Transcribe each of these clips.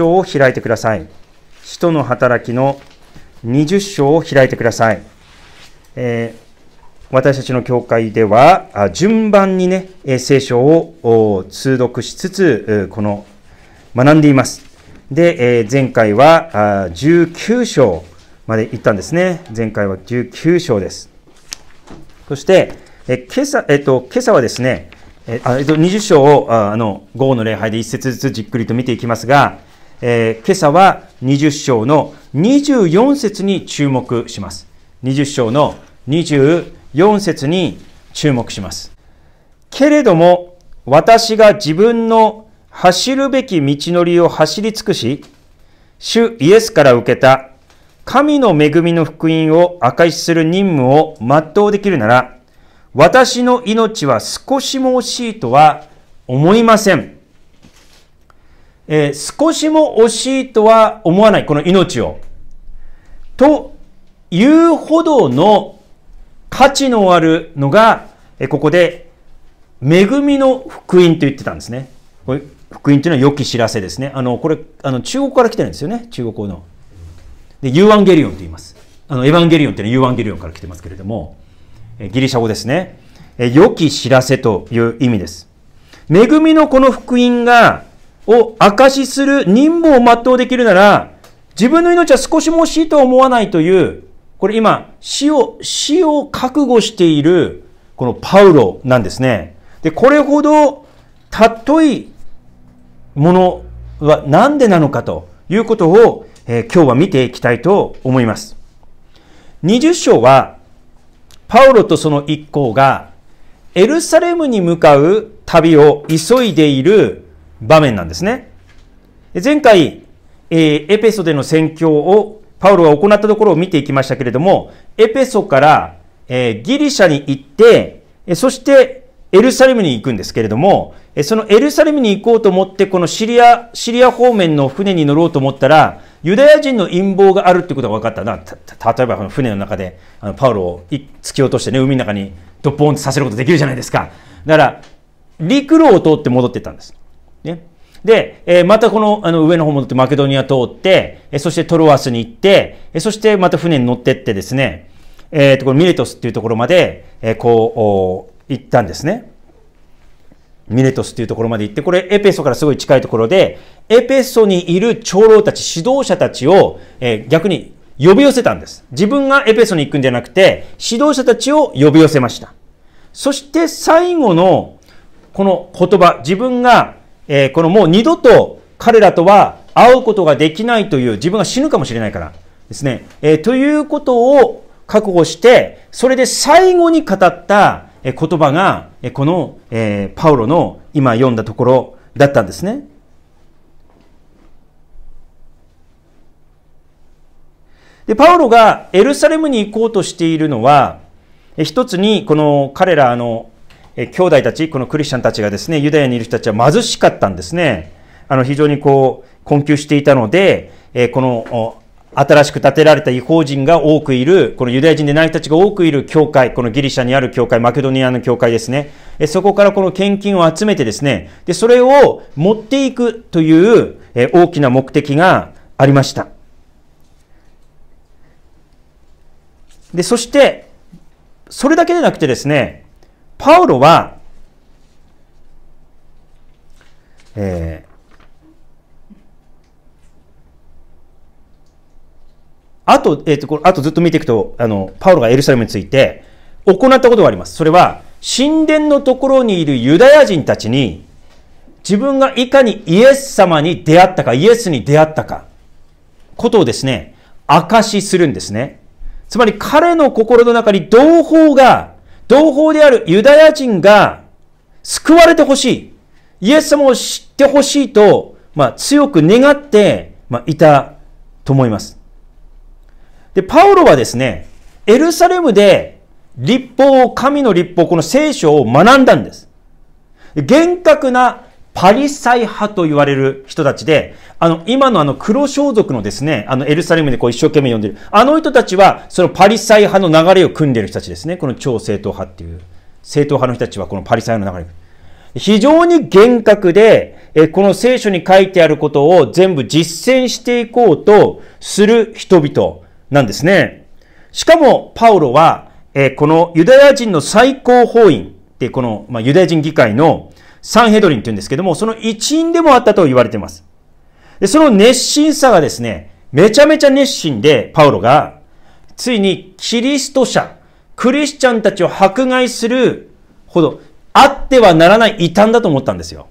章を開いてください。使徒の働きの20章を開いてください。えー私たちの教会では、順番にね、聖書を通読しつつ、この、学んでいます。で、前回は19章まで行ったんですね。前回は19章です。そして、え今朝、えっと、今朝はですね、えっと、20章を、あの、午後の礼拝で一節ずつじっくりと見ていきますが、えー、今朝は20章の24節に注目します。20章の24節に注目します。けれども、私が自分の走るべき道のりを走り尽くし、主イエスから受けた神の恵みの福音をかしする任務を全うできるなら、私の命は少しも惜しいとは思いません。えー、少しも惜しいとは思わない、この命を。というほどの価値のあるのが、えここで、恵みの福音と言ってたんですね。これ福音というのは良き知らせですね。あの、これ、あの、中国から来てるんですよね、中国語の。で、ユーアンゲリオンと言います。あの、エヴァンゲリオンというのはユーアンゲリオンから来てますけれども、えギリシャ語ですね。え良き知らせという意味です。恵みのこの福音が、を証しする任務を全うできるなら、自分の命は少しも惜しいとは思わないという、これ今、死を、死を覚悟している、このパウロなんですね。で、これほど、尊いものは何でなのかということを、えー、今日は見ていきたいと思います。20章は、パウロとその一行が、エルサレムに向かう旅を急いでいる場面なんですね。前回、えー、エペソでの宣教をパウロが行ったところを見ていきましたけれども、エペソから、えー、ギリシャに行って、そしてエルサレムに行くんですけれども、そのエルサレムに行こうと思って、このシリア、シリア方面の船に乗ろうと思ったら、ユダヤ人の陰謀があるってことが分かったな。た例えばこの船の中で、あのパウロを突き落としてね、海の中にドッポンとさせることできるじゃないですか。だから、陸路を通って戻ってったんです。ね。で、えー、またこのあの上の方戻ってマケドニア通って、えー、そしてトロワスに行って、えー、そしてまた船に乗ってってですね、えー、とこのミレトスっていうところまで、えー、こう行ったんですね。ミレトスっていうところまで行って、これエペソからすごい近いところで、エペソにいる長老たち、指導者たちを、えー、逆に呼び寄せたんです。自分がエペソに行くんじゃなくて、指導者たちを呼び寄せました。そして最後のこの言葉、自分がえー、このもう二度と彼らとは会うことができないという、自分が死ぬかもしれないからですね。えー、ということを覚悟して、それで最後に語った言葉が、この、えー、パウロの今読んだところだったんですね。で、パウロがエルサレムに行こうとしているのは、一つにこの彼らのえ兄弟たち、このクリスチャンたちがですね、ユダヤにいる人たちは貧しかったんですね。あの、非常にこう、困窮していたので、えこの、新しく建てられた違法人が多くいる、このユダヤ人でない人たちが多くいる教会、このギリシャにある教会、マケドニアの教会ですね。えそこからこの献金を集めてですね、で、それを持っていくという、え大きな目的がありました。で、そして、それだけでなくてですね、パウロは、えー、あと、えっ、ー、と、あとずっと見ていくと、あの、パウロがエルサレムについて、行ったことがあります。それは、神殿のところにいるユダヤ人たちに、自分がいかにイエス様に出会ったか、イエスに出会ったか、ことをですね、証しするんですね。つまり彼の心の中に同胞が同胞であるユダヤ人が救われてほしい。イエス様を知ってほしいと、まあ、強く願って、まあ、いたと思います。で、パオロはですね、エルサレムで立法を、神の立法、この聖書を学んだんです。厳格なパリサイ派と言われる人たちで、あの、今のあの黒装束のですね、あのエルサレムでこう一生懸命読んでる、あの人たちは、そのパリサイ派の流れを組んでる人たちですね。この超正統派っていう。正統派の人たちはこのパリサイの流れ。非常に厳格で、えこの聖書に書いてあることを全部実践していこうとする人々なんですね。しかも、パウロは、えこのユダヤ人の最高法院って、この、まあ、ユダヤ人議会のサンヘドリンって言うんですけども、その一員でもあったと言われています。で、その熱心さがですね、めちゃめちゃ熱心で、パウロが、ついにキリスト者、クリスチャンたちを迫害するほど、あってはならない異端だと思ったんですよ。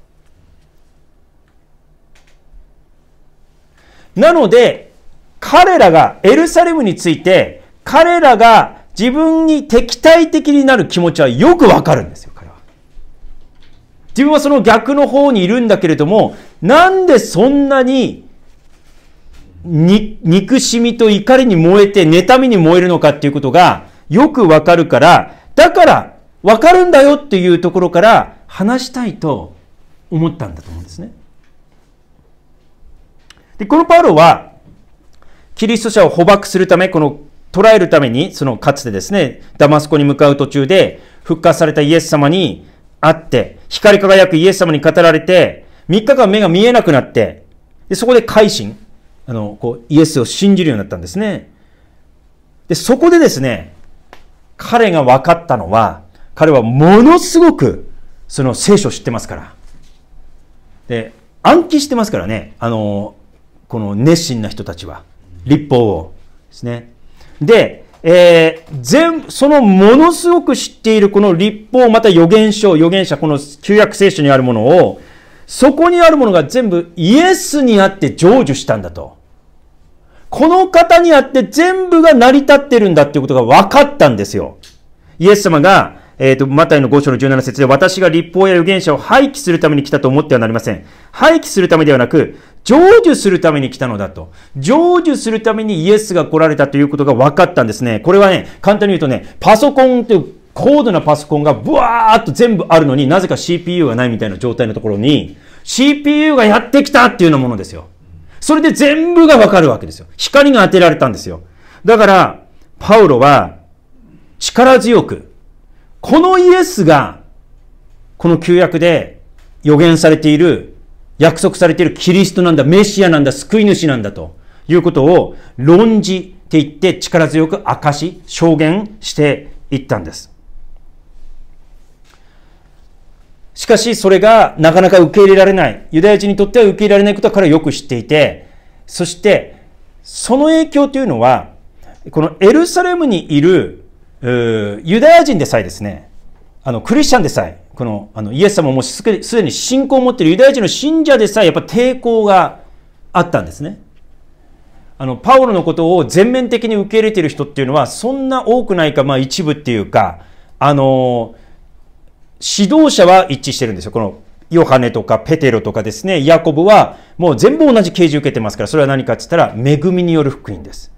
なので、彼らがエルサレムについて、彼らが自分に敵対的になる気持ちはよくわかるんですよ。自分はその逆の方にいるんだけれども、なんでそんなにに憎しみと怒りに燃えて、妬みに燃えるのかっていうことがよくわかるから、だからわかるんだよっていうところから話したいと思ったんだと思うんですね。で、このパウロは、キリスト者を捕獲するため、この捕らえるために、そのかつてですね、ダマスコに向かう途中で、復活されたイエス様に会って、光り輝くイエス様に語られて、3日間目が見えなくなって、でそこで改心。あの、こう、イエスを信じるようになったんですね。で、そこでですね、彼が分かったのは、彼はものすごく、その聖書を知ってますから。で、暗記してますからね、あの、この熱心な人たちは。立法を。ですね。で、えー、全、そのものすごく知っているこの立法、また預言書、預言者、この旧約聖書にあるものを、そこにあるものが全部イエスにあって成就したんだと。この方にあって全部が成り立ってるんだっていうことが分かったんですよ。イエス様がえっ、ー、と、マタイの5章の17節で、私が立法や預言者を廃棄するために来たと思ってはなりません。廃棄するためではなく、成就するために来たのだと。成就するためにイエスが来られたということが分かったんですね。これはね、簡単に言うとね、パソコンって高度なパソコンがブワーっと全部あるのになぜか CPU がないみたいな状態のところに CPU がやってきたっていうようなものですよ。それで全部がわかるわけですよ。光が当てられたんですよ。だから、パウロは力強くこのイエスが、この旧約で予言されている、約束されているキリストなんだ、メシアなんだ、救い主なんだということを論じていって力強く明かし、証言していったんです。しかしそれがなかなか受け入れられない。ユダヤ人にとっては受け入れられないことは彼はよく知っていて、そしてその影響というのは、このエルサレムにいるユダヤ人でさえですね、あの、クリスチャンでさえ、この、あの、イエス様もすでに信仰を持っているユダヤ人の信者でさえ、やっぱ抵抗があったんですね。あの、パウロのことを全面的に受け入れている人っていうのは、そんな多くないか、まあ一部っていうか、あの、指導者は一致してるんですよ。この、ヨハネとかペテロとかですね、ヤコブはもう全部同じ啓示を受けてますから、それは何かって言ったら、恵みによる福音です。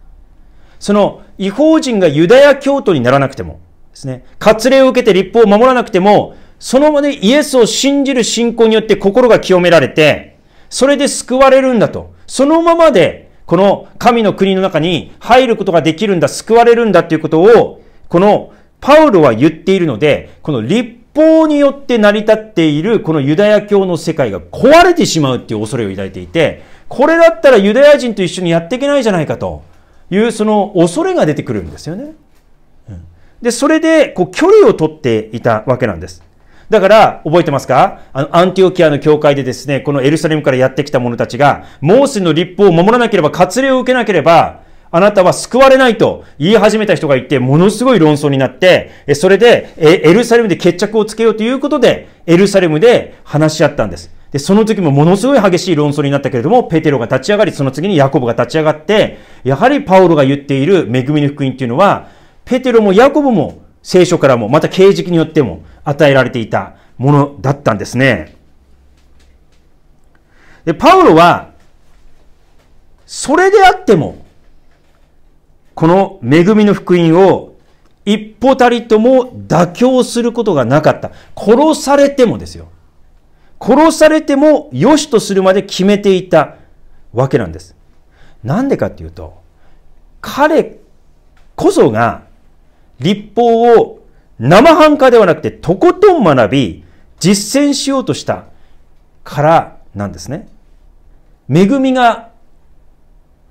その違法人がユダヤ教徒にならなくても、ですね、割礼を受けて立法を守らなくても、その場でイエスを信じる信仰によって心が清められて、それで救われるんだと。そのままで、この神の国の中に入ることができるんだ、救われるんだということを、このパウロは言っているので、この立法によって成り立っているこのユダヤ教の世界が壊れてしまうっていう恐れを抱いていて、これだったらユダヤ人と一緒にやっていけないじゃないかと。いうその恐れが出てくるんですよね。で、それでこう距離を取っていたわけなんです。だから、覚えてますかあの、アンティオキアの教会でですね、このエルサレムからやってきた者たちが、モーセの立法を守らなければ、割礼を受けなければ、あなたは救われないと言い始めた人がいて、ものすごい論争になって、それでエルサレムで決着をつけようということで、エルサレムで話し合ったんです。で、その時もものすごい激しい論争になったけれども、ペテロが立ち上がり、その次にヤコブが立ち上がって、やはりパオロが言っている恵みの福音っていうのは、ペテロもヤコブも聖書からも、また刑事によっても与えられていたものだったんですね。で、パウロは、それであっても、この恵みの福音を一歩たりとも妥協することがなかった。殺されてもですよ。殺されても良しとするまで決めていたわけなんです。なんでかっていうと、彼こそが立法を生半可ではなくてとことん学び、実践しようとしたからなんですね。恵みが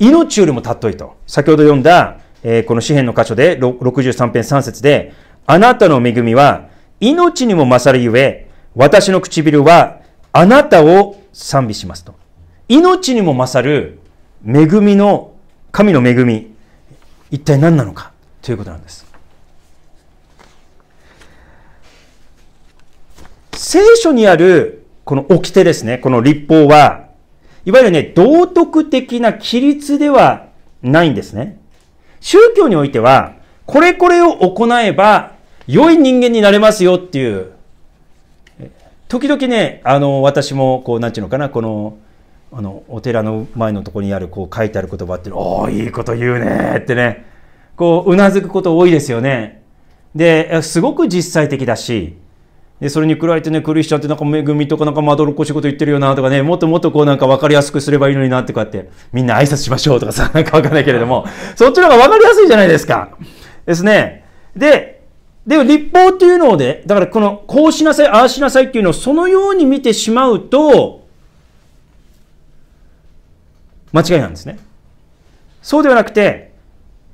命よりも尊いと。先ほど読んだ、えー、この詩篇の箇所で63編3節で、あなたの恵みは命にも勝るゆえ、私の唇はあなたを賛美しますと。命にも勝る恵みの、神の恵み、一体何なのかということなんです。聖書にあるこの掟ですね、この立法は、いわゆるね、道徳的な規律ではないんですね。宗教においては、これこれを行えば良い人間になれますよっていう時々ねあの私もこうなんていうのかなこのあのお寺の前のところにあるこう書いてある言葉っていうのおおいいこと言うねってねこううなずくこと多いですよね。ですごく実際的だしでそれに比べてねクリスチャンってなんか恵みとかなんかまどろっこしいこと言ってるよなとかねもっともっとこうなんか分かりやすくすればいいのになってこうやってみんな挨拶しましょうとかさ なんか分かんないけれどもそっちの方が分かりやすいじゃないですか。ですね。でで、立法っていうのをね、だからこの、こうしなさい、ああしなさいっていうのをそのように見てしまうと、間違いなんですね。そうではなくて、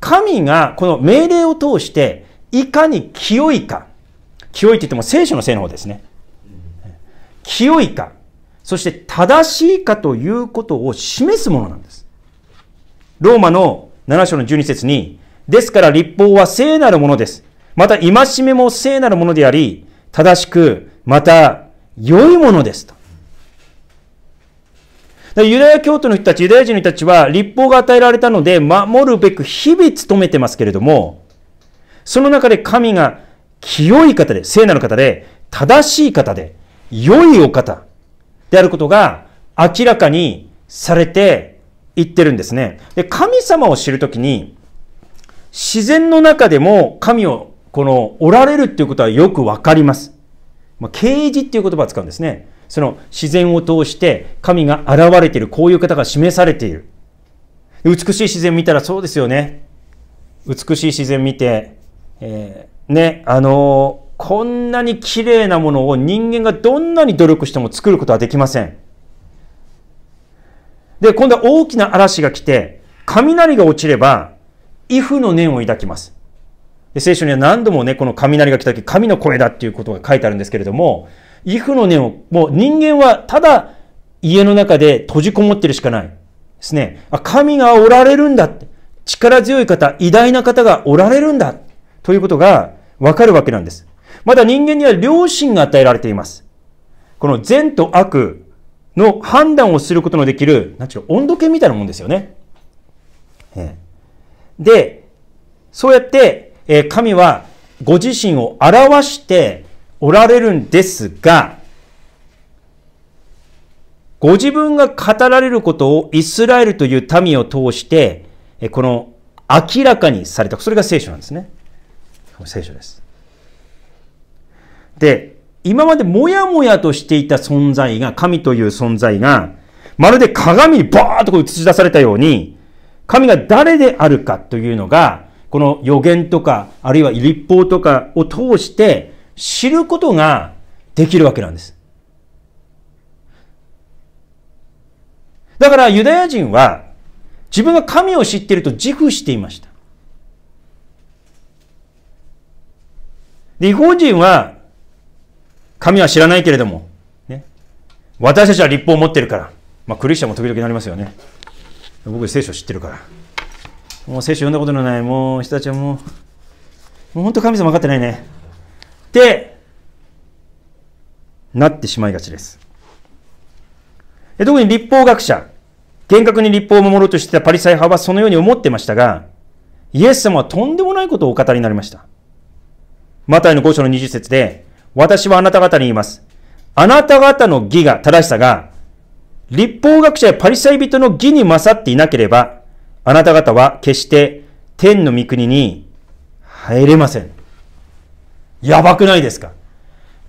神がこの命令を通して、いかに清いか。清いって言っても聖書のせいの方ですね。清いか、そして正しいかということを示すものなんです。ローマの7章の12節に、ですから立法は聖なるものです。また、戒めも聖なるものであり、正しく、また、良いものですと。ユダヤ教徒の人たち、ユダヤ人の人たちは、立法が与えられたので、守るべく日々努めてますけれども、その中で神が清い方で、聖なる方で、正しい方で、良いお方であることが明らかにされていってるんですね。で神様を知るときに、自然の中でも神をこの、おられるっていうことはよくわかります。まあ、啓示っていう言葉を使うんですね。その自然を通して神が現れている、こういう方が示されている。美しい自然見たらそうですよね。美しい自然見て、えー、ね、あのー、こんなに綺麗なものを人間がどんなに努力しても作ることはできません。で、今度は大きな嵐が来て、雷が落ちれば、畏怖の念を抱きます。聖書には何度もね、この雷が来た時、神の声だっていうことが書いてあるんですけれども、イフの根を、もう人間はただ家の中で閉じこもってるしかない。ですね。あ、神がおられるんだって。力強い方、偉大な方がおられるんだ。ということがわかるわけなんです。まだ人間には良心が与えられています。この善と悪の判断をすることのできる、なんちゅう温度計みたいなもんですよね。で、そうやってえー、神はご自身を表しておられるんですが、ご自分が語られることをイスラエルという民を通して、この明らかにされた。それが聖書なんですね。聖書です。で、今までもやもやとしていた存在が、神という存在が、まるで鏡にバーッとこう映し出されたように、神が誰であるかというのが、この予言とか、あるいは立法とかを通して知ることができるわけなんです。だからユダヤ人は自分が神を知っていると自負していました。で、違法人は神は知らないけれども、ね、私たちは立法を持ってるから、まあ、クリスチャンも時々なりますよね。僕聖書知ってるから。もう聖書読んだことのない、もう人たちはもう、もう本当神様分かってないね。って、なってしまいがちです。特に立法学者、厳格に立法を守ろうとしていたパリサイ派はそのように思ってましたが、イエス様はとんでもないことをお語りになりました。マタイの5章の20節で、私はあなた方に言います。あなた方の義が、正しさが、立法学者やパリサイ人の義に勝っていなければ、あなた方は決して天の御国に入れません。やばくないですか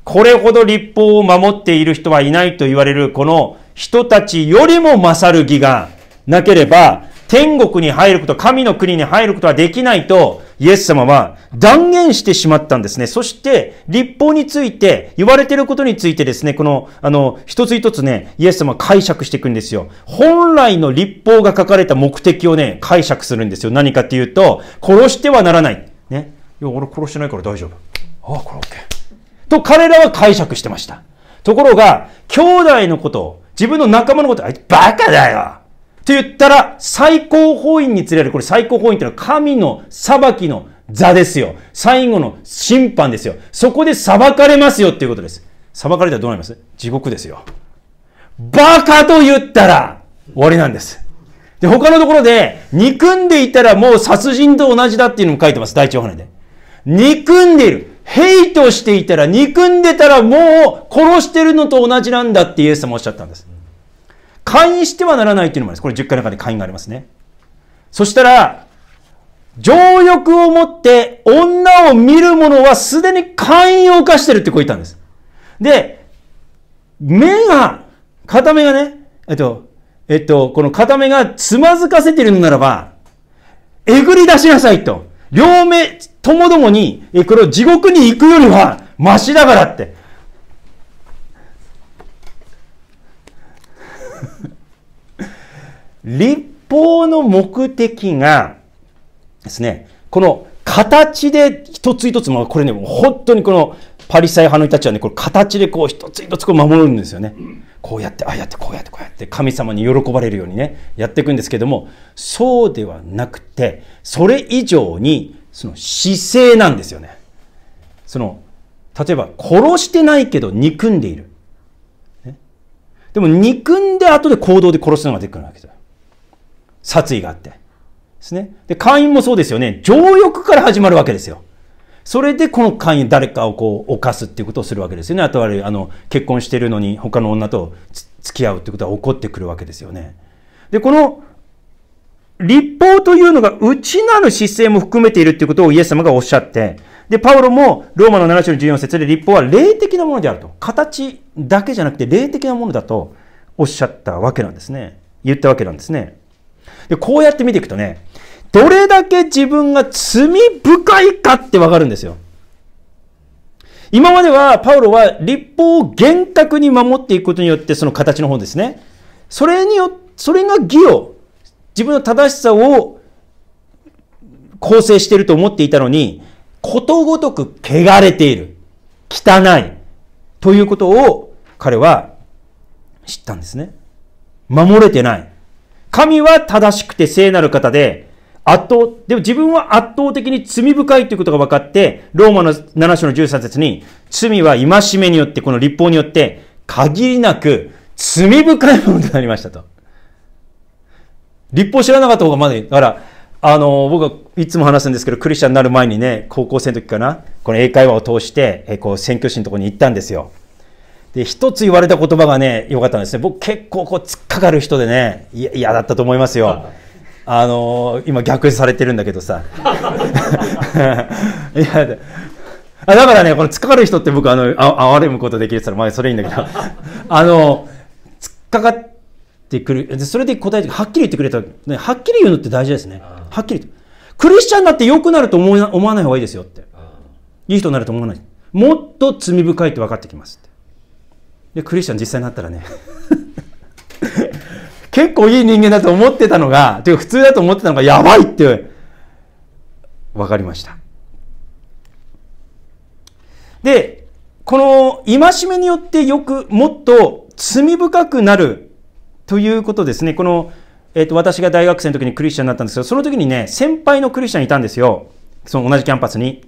これほど立法を守っている人はいないと言われるこの人たちよりも勝る義がなければ天国に入ること、神の国に入ることはできないとイエス様は断言してしまったんですね。そして、立法について、言われてることについてですね、この、あの、一つ一つね、イエス様解釈していくんですよ。本来の立法が書かれた目的をね、解釈するんですよ。何かっていうと、殺してはならない。ね。いや、俺殺してないから大丈夫。ああ、これ OK。と、彼らは解釈してました。ところが、兄弟のことを、自分の仲間のこと、あいつバカだよって言ったら、最高法院に連れる、これ最高法院ってのは神の裁きの座ですよ。最後の審判ですよ。そこで裁かれますよっていうことです。裁かれたらどうなります地獄ですよ。バカと言ったら終わりなんです。で、他のところで、憎んでいたらもう殺人と同じだっていうのも書いてます。第一話で。憎んでいる。ヘイトしていたら、憎んでたらもう殺してるのと同じなんだってイエス様おっしゃったんです。会員してはならないというのもあります。これ10回の中で会員がありますね。そしたら、情欲を持って女を見る者はすでに会員を犯してるってこう言ったんです。で、目が、片目がね、えっと、えっと、この片目がつまずかせてるのならば、えぐり出しなさいと。両目ともどもに、え、これを地獄に行くよりは、マシだからって。立法の目的がですね、この形で一つ一つ、まあ、これね、本当にこのパリサイ派の人たちはね、これ形でこう一つ一つこう守るんですよね。こうやって、ああやって、こうやって、こうやって、神様に喜ばれるようにね、やっていくんですけども、そうではなくて、それ以上に、その姿勢なんですよね。その、例えば、殺してないけど憎んでいる。ね、でも、憎んで後で行動で殺すのが出てくるわけですよ。殺意があって。ですね。で、会員もそうですよね。情欲から始まるわけですよ。それでこの会員、誰かをこう、犯すっていうことをするわけですよね。あとは、あの、結婚してるのに他の女と付き合うってことは起こってくるわけですよね。で、この、立法というのが内なる姿勢も含めているっていうことをイエス様がおっしゃって、で、パウロもローマの7章の14節で立法は霊的なものであると。形だけじゃなくて霊的なものだとおっしゃったわけなんですね。言ったわけなんですね。で、こうやって見ていくとね、どれだけ自分が罪深いかってわかるんですよ。今まではパウロは立法を厳格に守っていくことによってその形の本ですね。それによ、それが義を、自分の正しさを構成していると思っていたのに、ことごとく汚れている。汚い。ということを彼は知ったんですね。守れてない。神は正しくて聖なる方で、圧倒、でも自分は圧倒的に罪深いということが分かって、ローマの7章の13節に、罪は戒めによって、この立法によって、限りなく罪深いものとなりましたと。立法知らなかった方がまだいい。だから、あの、僕はいつも話すんですけど、クリスチャンになる前にね、高校生の時かな、この英会話を通して、えこう、選挙士のところに行ったんですよ。で、一つ言われた言葉がね、良かったんですね。僕結構こう突っかかる人でね、嫌だったと思いますよ。あのー、今逆されてるんだけどさ。いやあだからね、この突っかかる人って僕、あの、あ哀れむことできるって言ったら、まあ、それいいんだけど、あの、突っかかってくる、それで答えて、はっきり言ってくれたら、ね、はっきり言うのって大事ですね。はっきりと。クリスチャンだって良くなると思わない方がいいですよって。いい人になると思わない。もっと罪深いって分かってきますでクリスチャン実際になったらね結構いい人間だと思ってたのがていう普通だと思ってたのがやばいって分かりましたでこの戒めによってよくもっと罪深くなるということですねこの、えーと、と私が大学生の時にクリスチャンになったんですけどその時にね先輩のクリスチャンいたんですよその同じキャンパスに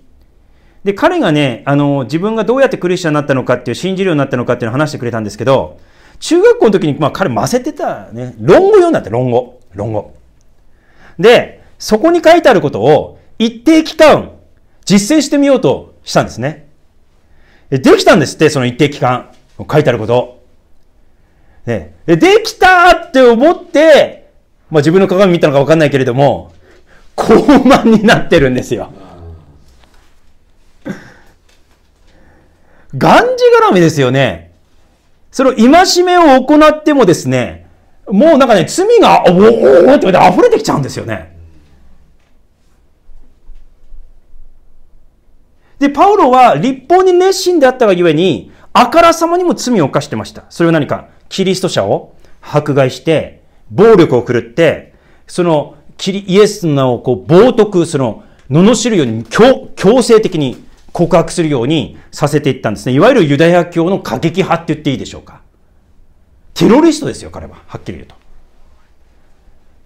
で、彼がね、あの、自分がどうやってクリスチャンになったのかっていう、信じるようになったのかっていうのを話してくれたんですけど、中学校の時に、まあ彼混ぜてたね、論語読んだって、論語。論語。で、そこに書いてあることを、一定期間、実践してみようとしたんですね。できたんですって、その一定期間。書いてあること。ね、できたって思って、まあ自分の鏡見たのかわかんないけれども、高慢になってるんですよ。がんじがらめですよね。それを戒めを行ってもですね、もうなんかね、罪が、おおおって溢れてきちゃうんですよね。で、パウロは立法に熱心であったがゆえに、あからさまにも罪を犯してました。それは何か、キリスト者を迫害して、暴力を振るって、その、キリ、イエスのこう、冒涜、その、罵るように強、強制的に告白するようにさせていったんですね。いわゆるユダヤ教の過激派って言っていいでしょうか。テロリストですよ、彼は。はっきり言うと。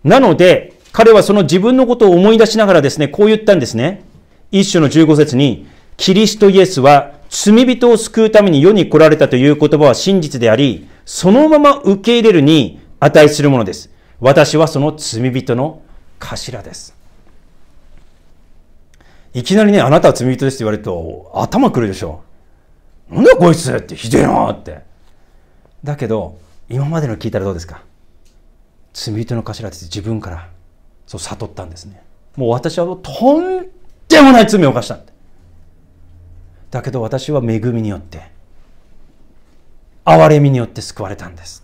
なので、彼はその自分のことを思い出しながらですね、こう言ったんですね。一種の15節に、キリストイエスは罪人を救うために世に来られたという言葉は真実であり、そのまま受け入れるに値するものです。私はその罪人の頭です。いきなりね、あなたは罪人ですって言われると、頭くるでしょ。なんだこいつってひでえなって。だけど、今までの聞いたらどうですか罪人の頭って自分からそう悟ったんですね。もう私はとんでもない罪を犯しただけど私は恵みによって、憐れみによって救われたんです。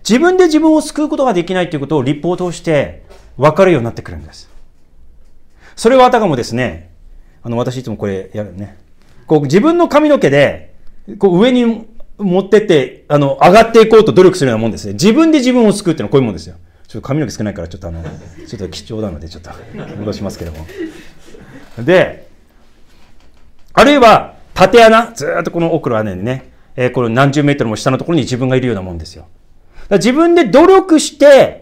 自分で自分を救うことができないということを立法を通してわかるようになってくるんです。それはあたかもですね、あの、私いつもこれやるね。こう、自分の髪の毛で、こう、上に持ってって、あの、上がっていこうと努力するようなもんですね。自分で自分を救うっていうのはこういうもんですよ。ちょっと髪の毛少ないから、ちょっとあの、ちょっと貴重なので、ちょっと戻しますけども。で、あるいは、縦穴、ずっとこの奥の穴にね、えー、この何十メートルも下のところに自分がいるようなもんですよ。自分で努力して、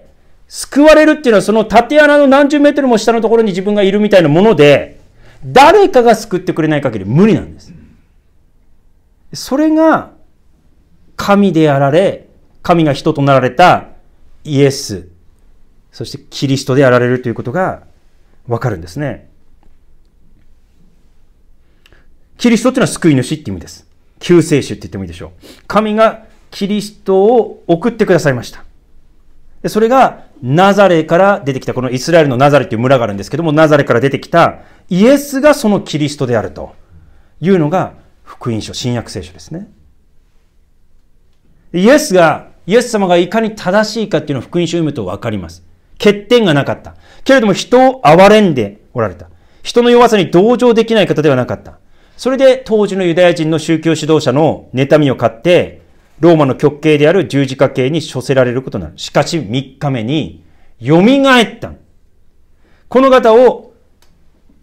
救われるっていうのはその縦穴の何十メートルも下のところに自分がいるみたいなもので、誰かが救ってくれない限り無理なんです。それが、神であられ、神が人となられたイエス、そしてキリストであられるということがわかるんですね。キリストっていうのは救い主って意味です。救世主って言ってもいいでしょう。神がキリストを送ってくださいました。それがナザレから出てきた、このイスラエルのナザレという村があるんですけども、ナザレから出てきたイエスがそのキリストであるというのが福音書、新約聖書ですね。イエスが、イエス様がいかに正しいかっていうのを福音書を読むとわかります。欠点がなかった。けれども人を憐れんでおられた。人の弱さに同情できない方ではなかった。それで当時のユダヤ人の宗教指導者の妬みを買って、ローマの極刑である十字架刑に処せられることになる。しかし3日目に、蘇った。この方を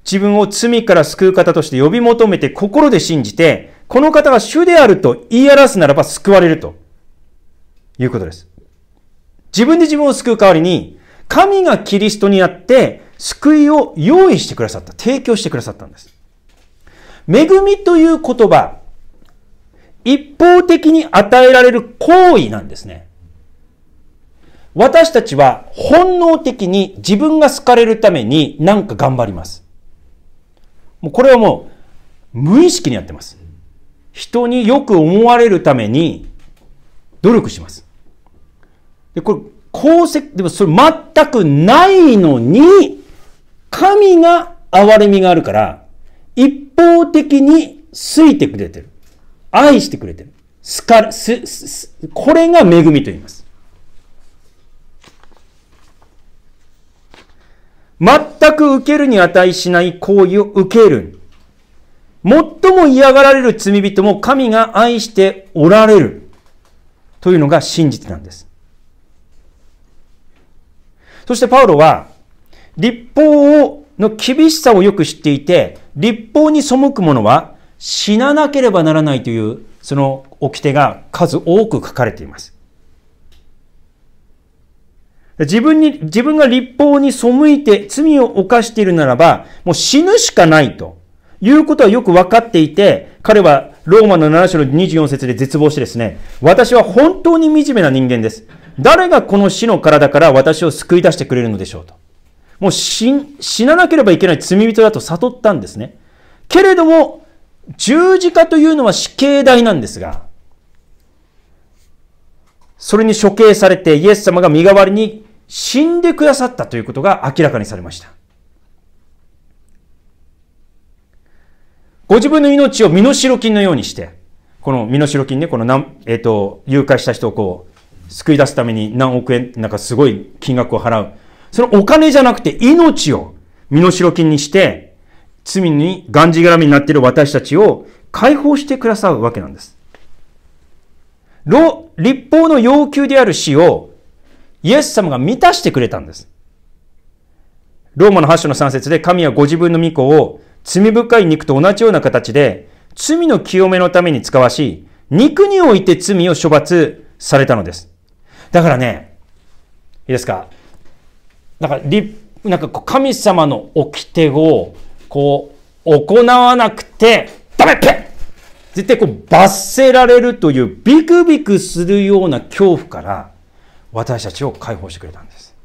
自分を罪から救う方として呼び求めて心で信じて、この方が主であると言い表すならば救われるということです。自分で自分を救う代わりに、神がキリストにあって救いを用意してくださった、提供してくださったんです。恵みという言葉、一方的に与えられる行為なんですね。私たちは本能的に自分が好かれるために何か頑張ります。もうこれはもう無意識にやってます。人によく思われるために努力します。で、これ、功績、でもそれ全くないのに、神が憐れみがあるから、一方的についてくれてる。愛してくれてる。すかすすこれが恵みと言います。全く受けるに値しない行為を受ける。最も嫌がられる罪人も神が愛しておられる。というのが真実なんです。そしてパウロは、立法をの厳しさをよく知っていて、立法に背く者は死ななければならないというその掟が数多く書かれています。自分に、自分が立法に背いて罪を犯しているならば、もう死ぬしかないということはよく分かっていて、彼はローマの7章の24節で絶望してですね、私は本当に惨めな人間です。誰がこの死の体から私を救い出してくれるのでしょうと。もう死、死ななければいけない罪人だと悟ったんですね。けれども、十字架というのは死刑台なんですが、それに処刑されてイエス様が身代わりに死んでくださったということが明らかにされました。ご自分の命を身代金のようにして、この身代金ね、このえっ、ー、と、誘拐した人をこう、救い出すために何億円、なんかすごい金額を払う。そのお金じゃなくて命を身代金にして、罪にがんじがらみになっている私たちを解放してくださるわけなんです。立法の要求である死をイエス様が満たしてくれたんです。ローマの8章の3節で神はご自分の御子を罪深い肉と同じような形で罪の清めのために使わし、肉において罪を処罰されたのです。だからね、いいですかだから、なんか神様の掟をこう、行わなくて、ダメペッ絶対こう罰せられるというビクビクするような恐怖から私たちを解放してくれたんです。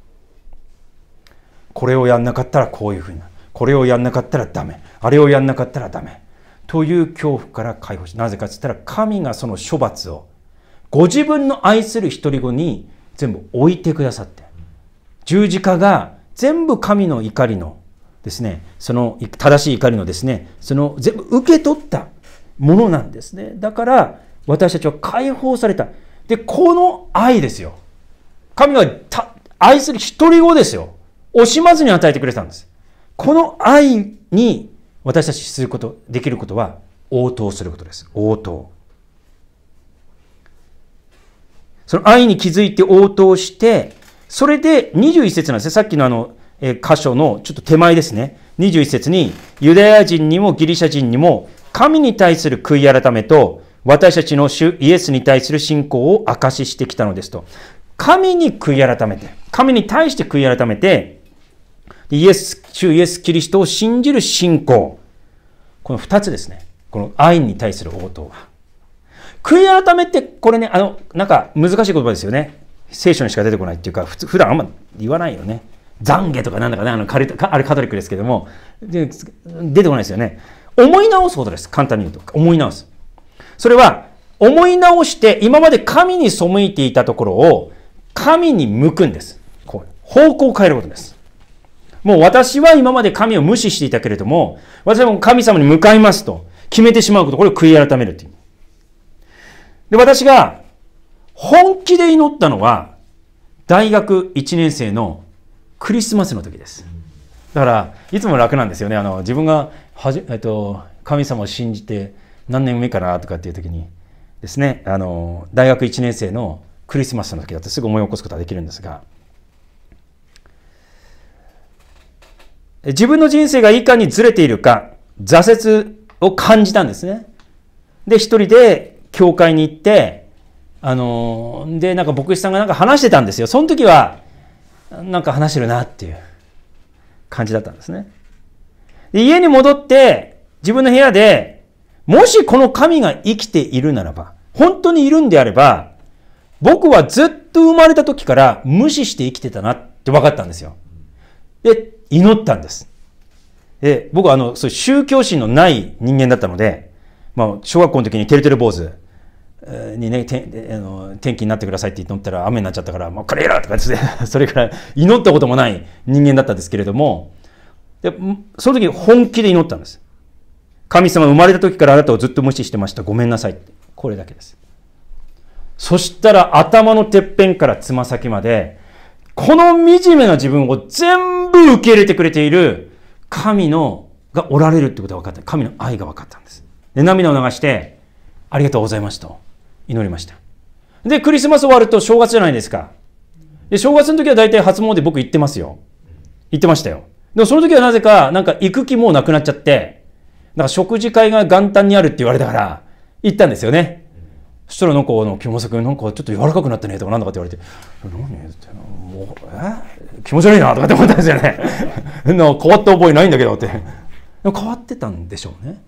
これをやんなかったらこういうふうになる。これをやんなかったらダメ。あれをやんなかったらダメ。という恐怖から解放し、なぜかって言ったら神がその処罰をご自分の愛する一り子に全部置いてくださって。十字架が全部神の怒りのですね、その正しい怒りのですね、その全部受け取ったものなんですね。だから私たちは解放された。で、この愛ですよ。神が愛する独り子ですよ。惜しまずに与えてくれたんです。この愛に私たちすること、できることは応答することです。応答。その愛に気づいて応答して、それで21節なんですね。さっきのあの、え箇所のちょっと手前ですね。21節に、ユダヤ人にもギリシャ人にも、神に対する悔い改めと、私たちの主イエスに対する信仰を証ししてきたのですと。神に悔い改めて、神に対して悔い改めて、イエス、主イエス・キリストを信じる信仰。この二つですね。この愛に対する応答は。悔い改めて、これね、あの、なんか難しい言葉ですよね。聖書にしか出てこないっていうか、普通普段あんま言わないよね。懺悔とかなんだかね、あのカあれカトリックですけども、出てこないですよね。思い直すことです。簡単に言うと。思い直す。それは、思い直して今まで神に背いていたところを神に向くんです。こう方向を変えることです。もう私は今まで神を無視していたけれども、私はもう神様に向かいますと決めてしまうこと、これを悔い改めるという。で、私が本気で祈ったのは、大学1年生のクリスマスの時です。だから、いつも楽なんですよね。あの、自分がはじ、えっと、神様を信じて何年目かなとかっていう時にですね、あの、大学1年生のクリスマスの時だってすぐ思い起こすことができるんですが、自分の人生がいかにずれているか、挫折を感じたんですね。で、一人で教会に行って、あの、で、なんか牧師さんがなんか話してたんですよ。その時は、なんか話してるなっていう感じだったんですね。で家に戻って自分の部屋でもしこの神が生きているならば、本当にいるんであれば、僕はずっと生まれた時から無視して生きてたなって分かったんですよ。で、祈ったんです。で、僕はあの、そう宗教心のない人間だったので、まあ、小学校の時にてるてる坊主、にね、あの天気になってくださいって祈ったら雨になっちゃったから、もうこれやろとかですね、それから祈ったこともない人間だったんですけれども、でその時本気で祈ったんです。神様生まれた時からあなたをずっと無視してました。ごめんなさい。これだけです。そしたら頭のてっぺんからつま先まで、この惨めな自分を全部受け入れてくれている神のがおられるってことが分かった。神の愛が分かったんです。で、涙を流して、ありがとうございますと。祈りました。で、クリスマス終わると正月じゃないですか。で、正月の時は大体初詣僕行ってますよ。行ってましたよ。でもその時はなぜか、なんか行く気もなくなっちゃって、なんか食事会が元旦にあるって言われたから、行ったんですよね。そしたらなんか、あの、木本ん、なんかちょっと柔らかくなったねとかなんとかって言われて、何ってもう、え気持ち悪いなとかって思ったんですよね。変 な変わった覚えないんだけどって。変わってたんでしょうね。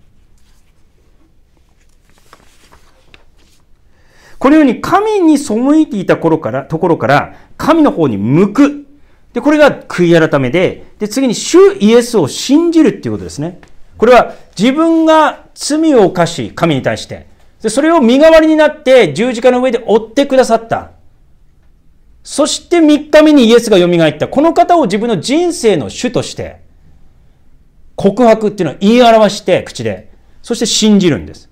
このように神に背いていた頃から、ところから、神の方に向く。で、これが悔い改めで、で、次に主イエスを信じるっていうことですね。これは自分が罪を犯し、神に対して。で、それを身代わりになって十字架の上で追ってくださった。そして3日目にイエスが蘇った。この方を自分の人生の主として、告白っていうのを言い表して口で、そして信じるんです。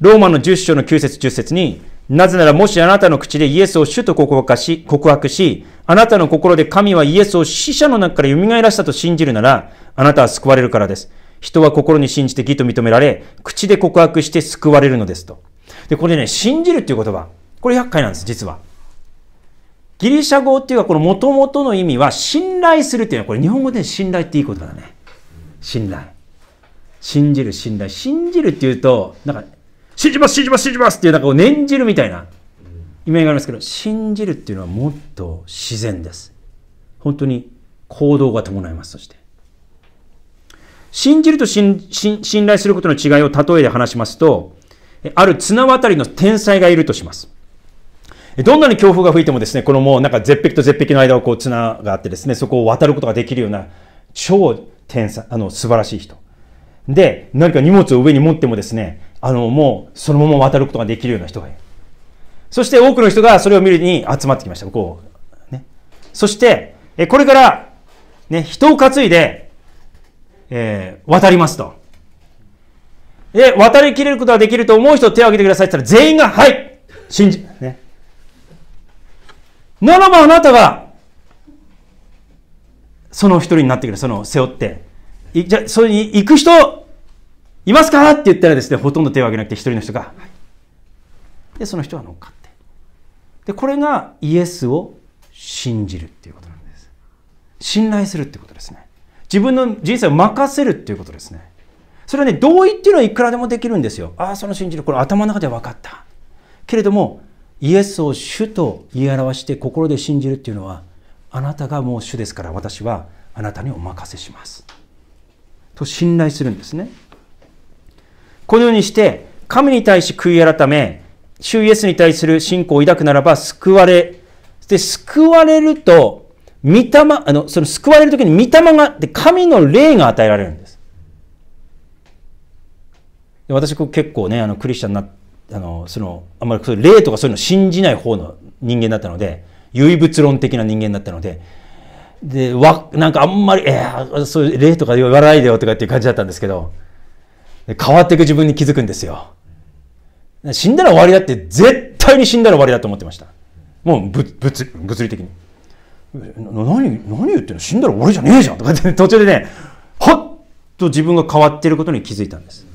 ローマの10章の9節10節に、なぜならもしあなたの口でイエスを主と告白し、告白し、あなたの心で神はイエスを死者の中から蘇らせたと信じるなら、あなたは救われるからです。人は心に信じて義と認められ、口で告白して救われるのですと。で、これね、信じるっていう言葉、これ厄介なんです、実は。ギリシャ語っていうか、この元々の意味は、信頼するっていうのは、これ日本語で信頼っていいことだね。信頼。信じる、信頼。信じるっていうと、なんか、信じます信じます信じますっていうなんかこう念じるみたいな意味がありますけど信じるっていうのはもっと自然です本当に行動が伴いますそして信じると信頼することの違いを例えで話しますとある綱渡りの天才がいるとしますどんなに強風が吹いてもですね、このもうなんか絶壁と絶壁の間をこう綱があってですね、そこを渡ることができるような超天才、あの素晴らしい人。で、何か荷物を上に持ってもですね、あの、もうそのまま渡ることができるような人がいる。そして多くの人がそれを見るに集まってきました。こう。ね。そして、えこれから、ね、人を担いで、えー、渡りますと。で、渡りきれることができると思う人手を挙げてくださいって言ったら全員が、はい信じ、ね。ならばあなたが、その一人になってくる、その背負って。いじゃ、それに行く人いますかって言ったらですね、ほとんど手を挙げなくて一人の人が、はい、で、その人は乗っかって。で、これがイエスを信じるっていうことなんです。信頼するってことですね。自分の人生を任せるっていうことですね。それはね、同意っていうのはいくらでもできるんですよ。ああ、その信じる。これ頭の中で分かった。けれども、イエスを主と言い表して心で信じるっていうのは、あなたがもう主ですから私はあなたにお任せします。と信頼するんですね。このようにして、神に対し悔い改め、主イエスに対する信仰を抱くならば救われ、で、救われると、御霊、あの、その救われるときに御霊が、で、神の霊が与えられるんです。で私、結構ね、あの、クリスチャンな、あの、その、あんまり霊とかそういうの信じない方の人間だったので、唯物論的な人間だったので、で、わ、なんかあんまり、えー、そう霊とか言わないでよとかっていう感じだったんですけど、変わっていく自分に気づくんですよ。死んだら終わりだって、絶対に死んだら終わりだと思ってました。もうぶ物物理的に。何、何言ってんの死んだら俺じゃねえじゃんとかって、途中でね、はっと自分が変わっていることに気づいたんです。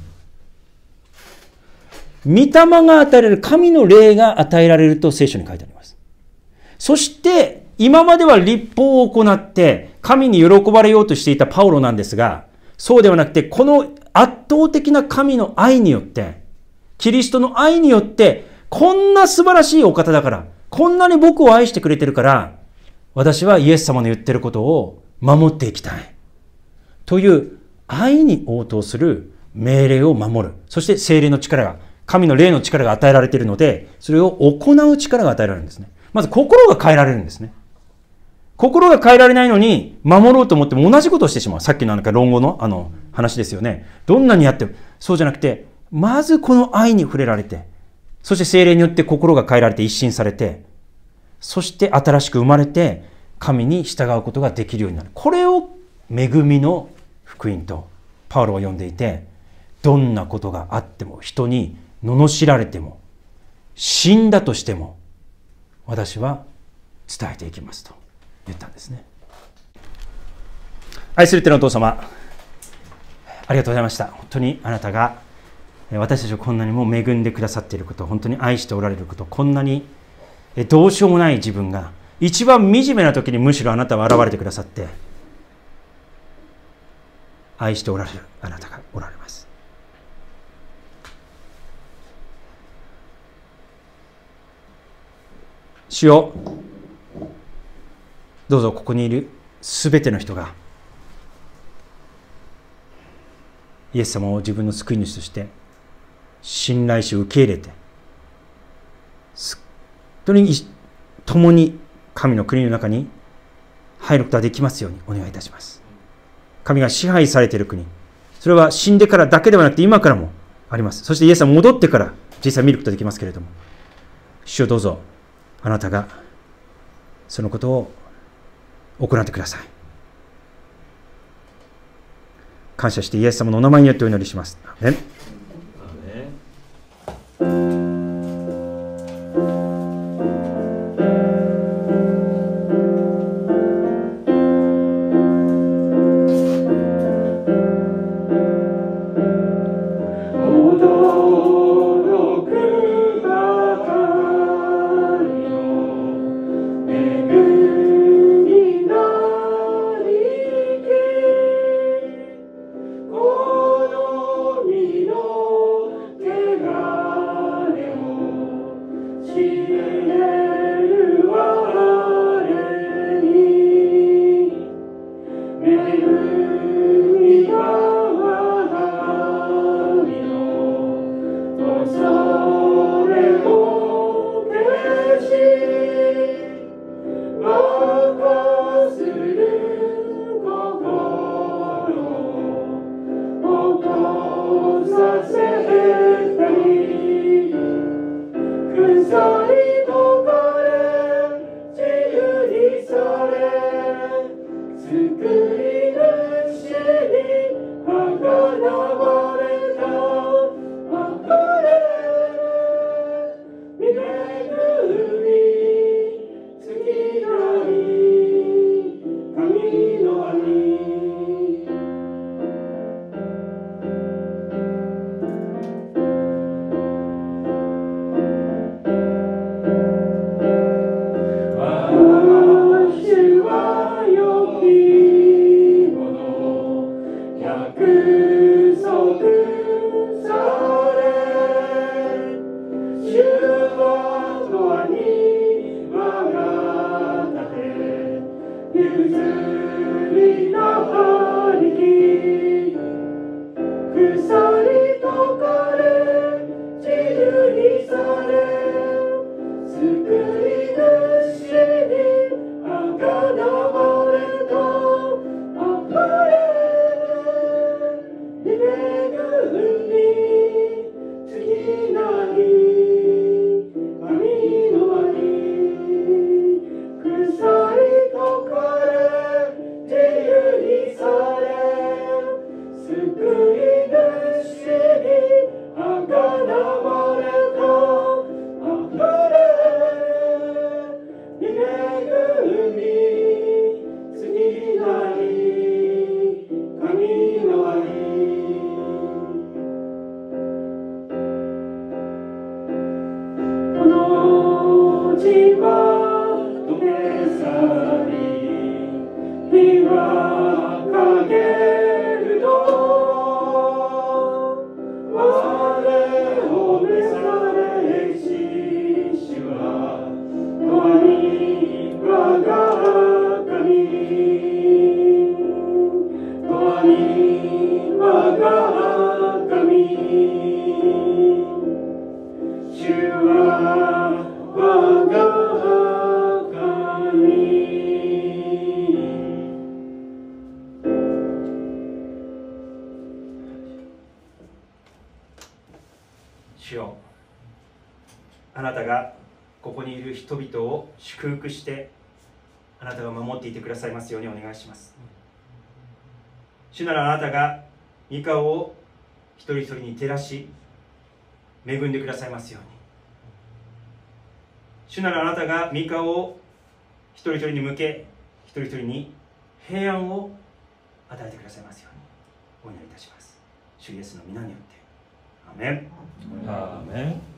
御霊が与えられる、神の霊が与えられると聖書に書いてあります。そして、今までは立法を行って、神に喜ばれようとしていたパウロなんですが、そうではなくて、この圧倒的な神の愛によって、キリストの愛によって、こんな素晴らしいお方だから、こんなに僕を愛してくれてるから、私はイエス様の言ってることを守っていきたい。という愛に応答する命令を守る。そして精霊の力が、神の霊の力が与えられているので、それを行う力が与えられるんですね。まず心が変えられるんですね。心が変えられないのに、守ろうと思っても同じことをしてしまう。さっきのなんか論語のあの話ですよね。どんなにやっても、そうじゃなくて、まずこの愛に触れられて、そして精霊によって心が変えられて一新されて、そして新しく生まれて、神に従うことができるようになる。これを恵みの福音と、パウロは呼んでいて、どんなことがあっても、人に罵られても、死んだとしても、私は伝えていきますと。言ったんですね愛する天のお父様ありがとうございました本当にあなたが私たちをこんなにも恵んでくださっていること本当に愛しておられることこんなにどうしようもない自分が一番惨めな時にむしろあなたは現れてくださって愛しておられるあなたがおられます主よどうぞここにいるすべての人がイエス様を自分の救い主として信頼し受け入れて当に共に神の国の中に入ることができますようにお願いいたします神が支配されている国それは死んでからだけではなくて今からもありますそしてイエスは戻ってから実際見ることができますけれども主をどうぞあなたがそのことを行ってください。感謝してイエス様のお名前によってお祈りします。祝福してあなたが守っていてくださいますようにお願いします主ならあなたが御顔を一人一人に照らし恵んでくださいますように主ならあなたが御顔を一人一人に向け一人一人に平安を与えてくださいますようにお祈りいたします主イエスの皆によってアメンアメン